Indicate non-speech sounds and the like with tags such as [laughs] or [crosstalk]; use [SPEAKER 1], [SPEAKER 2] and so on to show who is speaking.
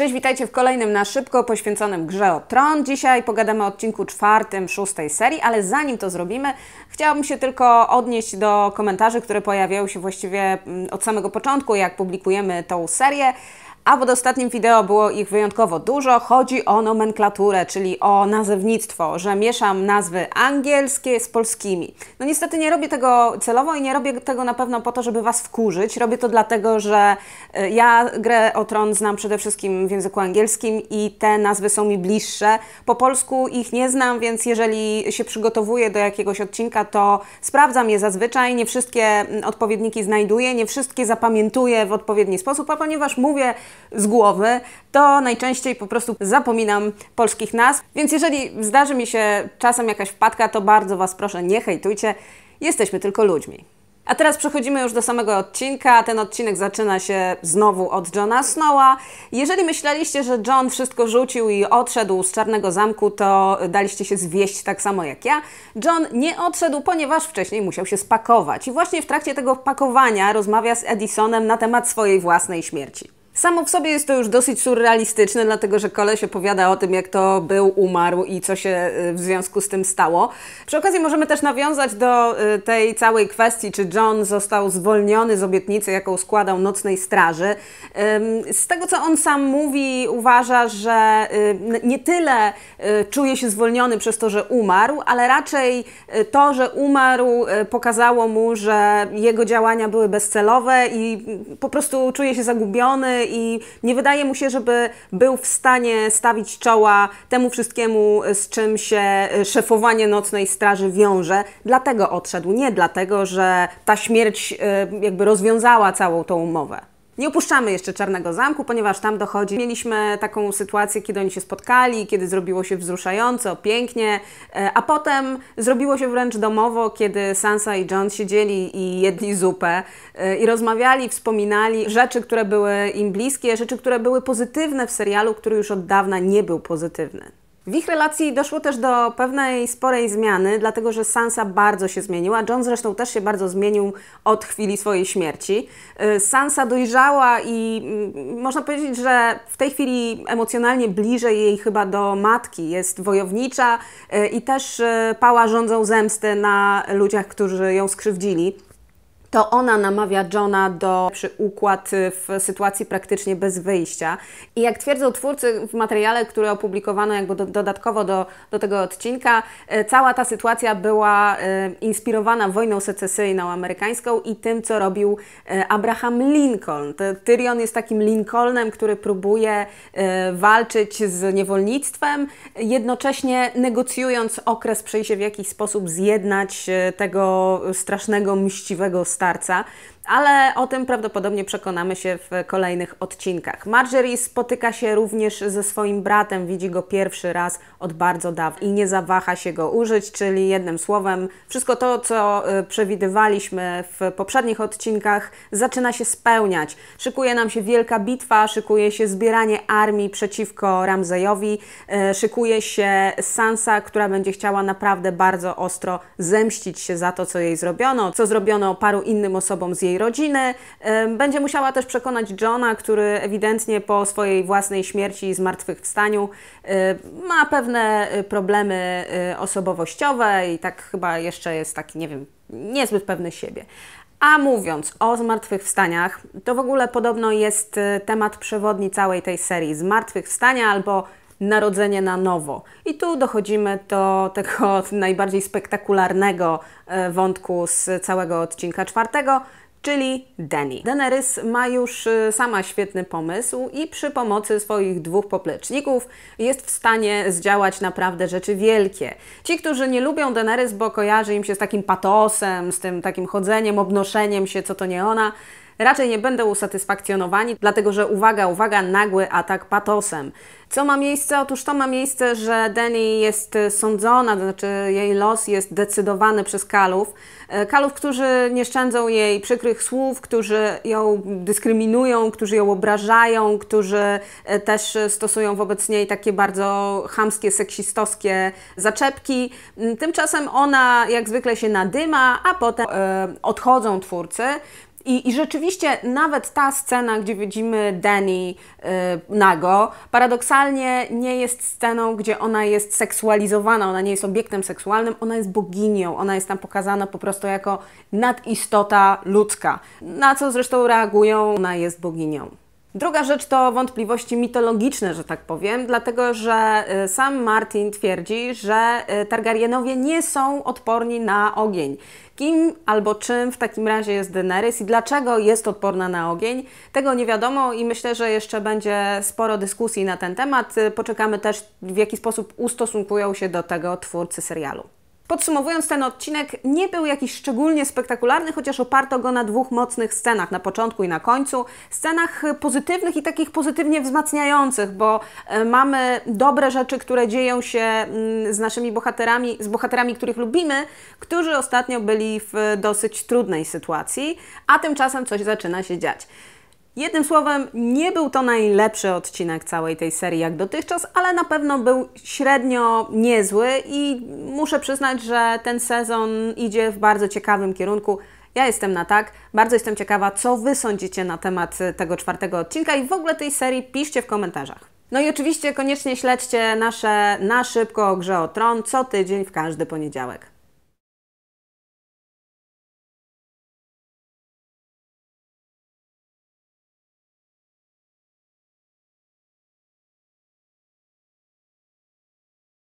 [SPEAKER 1] Cześć, witajcie w kolejnym na szybko poświęconym grze o tron. Dzisiaj pogadamy o odcinku czwartym, szóstej serii, ale zanim to zrobimy, chciałabym się tylko odnieść do komentarzy, które pojawiają się właściwie mm, od samego początku, jak publikujemy tą serię a pod ostatnim wideo było ich wyjątkowo dużo. Chodzi o nomenklaturę, czyli o nazewnictwo, że mieszam nazwy angielskie z polskimi. No niestety nie robię tego celowo i nie robię tego na pewno po to, żeby Was wkurzyć. Robię to dlatego, że e, ja grę o tron znam przede wszystkim w języku angielskim i te nazwy są mi bliższe. Po polsku ich nie znam, więc jeżeli się przygotowuję do jakiegoś odcinka, to sprawdzam je zazwyczaj. Nie wszystkie mm, odpowiedniki znajduję, nie wszystkie zapamiętuję w odpowiedni sposób, a ponieważ mówię z głowy, to najczęściej po prostu zapominam polskich nazw. Więc jeżeli zdarzy mi się czasem jakaś wpadka, to bardzo Was proszę, nie hejtujcie. Jesteśmy tylko ludźmi. A teraz przechodzimy już do samego odcinka. Ten odcinek zaczyna się znowu od Johna Snowa. Jeżeli myśleliście, że John wszystko rzucił i odszedł z Czarnego Zamku, to daliście się zwieść tak samo jak ja. John nie odszedł, ponieważ wcześniej musiał się spakować. I właśnie w trakcie tego pakowania rozmawia z Edisonem na temat swojej własnej śmierci. Samo w sobie jest to już dosyć surrealistyczne, dlatego że koleś opowiada o tym, jak to był, umarł i co się y, w związku z tym stało. Przy okazji możemy też nawiązać do y, tej całej kwestii, czy John został zwolniony z obietnicy, jaką składał nocnej straży. Z tego, co on sam mówi, uważa, że y, nie tyle czuje się zwolniony przez to, że umarł, ale raczej to, że umarł, pokazało mu, że jego działania były bezcelowe i po prostu czuje się zagubiony i nie wydaje mu się, żeby był w stanie stawić czoła temu wszystkiemu, z czym się y, szefowanie nocnej straży wiąże. Dlatego odszedł, nie dlatego, że ta śmierć y, jakby rozwiązała całą tą umowę. Nie opuszczamy jeszcze Czarnego Zamku, ponieważ tam dochodzi. Mieliśmy taką sytuację, kiedy oni się spotkali, kiedy zrobiło się wzruszająco, pięknie, e, a potem zrobiło się wręcz domowo, kiedy Sansa i John siedzieli i jedli zupę e, i rozmawiali, wspominali rzeczy, które były im bliskie, rzeczy, które były pozytywne w serialu, który już od dawna nie był pozytywny. W ich relacji doszło też do pewnej sporej zmiany, dlatego że Sansa bardzo się zmieniła. John zresztą też się bardzo zmienił od chwili swojej śmierci. Y, Sansa dojrzała i mm, można powiedzieć, że w tej chwili emocjonalnie bliżej jej chyba do matki. Jest wojownicza y, i też y, pała rządzą zemsty na ludziach, którzy ją skrzywdzili to ona namawia Johna do przy układ y, w sytuacji praktycznie bez wyjścia. I jak twierdzą twórcy w materiale, który opublikowano jakby do, dodatkowo do, do tego odcinka, e, cała ta sytuacja była e, inspirowana wojną secesyjną amerykańską i tym, co robił e, Abraham Lincoln. Tyrion jest takim Lincolnem, który próbuje walczyć z niewolnictwem, jednocześnie negocjując okres, przyjdzie w jakiś sposób zjednać tego strasznego, mściwego stanu starca, ale o tym prawdopodobnie przekonamy się w kolejnych odcinkach. Marjorie spotyka się również ze swoim bratem, widzi go pierwszy raz od bardzo dawna i nie zawaha się go użyć, czyli jednym słowem, wszystko to, co y, przewidywaliśmy w poprzednich odcinkach, zaczyna się spełniać. Szykuje nam się wielka bitwa, szykuje się zbieranie armii przeciwko Ramzejowi, y, szykuje się Sansa, która będzie chciała naprawdę bardzo ostro zemścić się za to, co jej zrobiono, co zrobiono paru innym osobom z jej rodziny. Będzie musiała też przekonać Johna, który ewidentnie po swojej własnej śmierci i zmartwychwstaniu ma pewne y, problemy y, osobowościowe i tak chyba jeszcze jest taki, nie wiem, niezbyt pewny siebie. A mówiąc o zmartwychwstaniach, to w ogóle podobno jest y, temat przewodni całej tej serii zmartwychwstania albo narodzenie na nowo. I tu dochodzimy do tego [laughs] najbardziej spektakularnego e, wątku z całego odcinka czwartego, czyli Dany. Daenerys ma już y, sama świetny pomysł i przy pomocy swoich dwóch popleczników jest w stanie zdziałać naprawdę rzeczy wielkie. Ci, którzy nie lubią Daenerys, bo kojarzy im się z takim patosem, z tym takim chodzeniem, obnoszeniem się, co to nie ona, raczej nie będą usatysfakcjonowani, dlatego że uwaga, uwaga, nagły atak patosem. Co ma miejsce? Otóż to ma miejsce, że Deni jest e, sądzona, to znaczy jej los jest decydowany przez kalów. E, kalów, którzy nie szczędzą jej przykrych słów, którzy ją dyskryminują, którzy ją obrażają, którzy e, też stosują wobec niej takie bardzo chamskie, seksistowskie zaczepki. Mm, tymczasem ona jak zwykle się nadyma, a potem odchodzą twórcy. I, I, rzeczywiście nawet ta scena, gdzie widzimy Dani yy, nago, paradoksalnie nie jest sceną, gdzie ona jest seksualizowana, ona nie jest obiektem seksualnym, ona jest boginią, ona jest tam pokazana po prostu jako nadistota ludzka, na co zresztą reagują, ona jest boginią. Druga rzecz to wątpliwości mitologiczne, że tak powiem, dlatego że y, sam Martin twierdzi, że y, Targaryenowie nie są odporni na ogień. Kim albo czym w takim razie jest Daenerys i dlaczego jest odporna na ogień, tego nie wiadomo i myślę, że jeszcze będzie sporo dyskusji na ten temat. Y, poczekamy też, w jaki sposób ustosunkują się do tego twórcy serialu. Podsumowując, ten odcinek nie był jakiś szczególnie spektakularny, chociaż oparto go na dwóch mocnych scenach, na początku i na końcu. Scenach pozytywnych i takich pozytywnie wzmacniających, bo e, mamy dobre rzeczy, które dzieją się mm, z naszymi bohaterami, z bohaterami, których lubimy, którzy ostatnio byli w dosyć trudnej sytuacji, a tymczasem coś zaczyna się dziać. Jednym słowem, nie był to najlepszy odcinek całej tej serii jak dotychczas, ale na pewno był średnio niezły i muszę przyznać, że ten sezon idzie w bardzo ciekawym kierunku. Ja jestem na tak. Bardzo jestem ciekawa, co Wy sądzicie na temat e, tego czwartego odcinka i w ogóle tej serii piszcie w komentarzach. No i oczywiście koniecznie śledźcie nasze na szybko o Grze o Tron co tydzień w każdy poniedziałek.